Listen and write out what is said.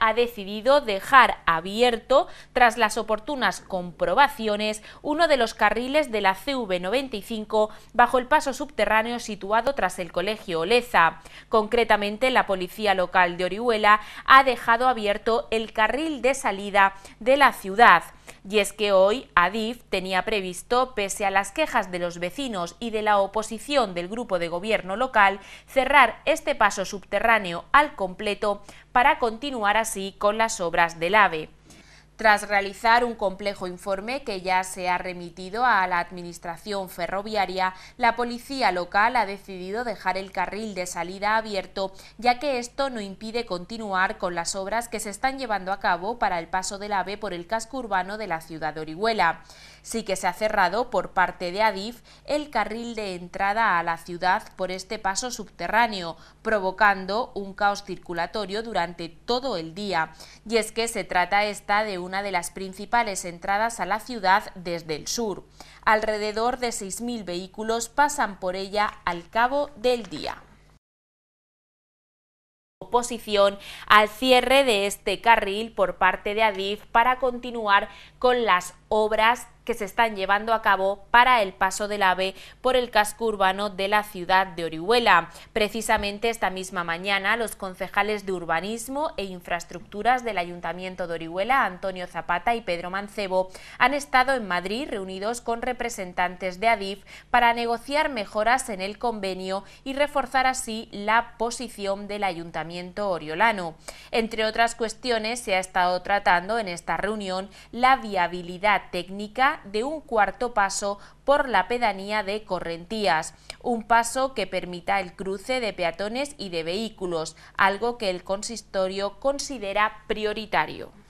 ha decidido dejar abierto, tras las oportunas comprobaciones, uno de los carriles de la CV95 bajo el paso subterráneo situado tras el Colegio Oleza. Concretamente, la Policía Local de Orihuela ha dejado abierto el carril de salida de la ciudad. Y es que hoy Adif tenía previsto, pese a las quejas de los vecinos y de la oposición del grupo de gobierno local, cerrar este paso subterráneo al completo para continuar así con las obras del AVE tras realizar un complejo informe que ya se ha remitido a la Administración Ferroviaria, la policía local ha decidido dejar el carril de salida abierto, ya que esto no impide continuar con las obras que se están llevando a cabo para el paso del AVE por el casco urbano de la ciudad de Orihuela. Sí que se ha cerrado por parte de Adif el carril de entrada a la ciudad por este paso subterráneo, provocando un caos circulatorio durante todo el día. Y es que se trata esta de un una de las principales entradas a la ciudad desde el sur. Alrededor de 6.000 vehículos pasan por ella al cabo del día oposición al cierre de este carril por parte de Adif para continuar con las obras que se están llevando a cabo para el paso del AVE por el casco urbano de la ciudad de Orihuela. Precisamente esta misma mañana, los concejales de Urbanismo e Infraestructuras del Ayuntamiento de Orihuela, Antonio Zapata y Pedro Mancebo, han estado en Madrid reunidos con representantes de ADIF para negociar mejoras en el convenio y reforzar así la posición del Ayuntamiento oriolano. Entre otras cuestiones, se ha estado tratando en esta reunión la viabilidad técnica de un cuarto paso por la pedanía de Correntías, un paso que permita el cruce de peatones y de vehículos, algo que el consistorio considera prioritario.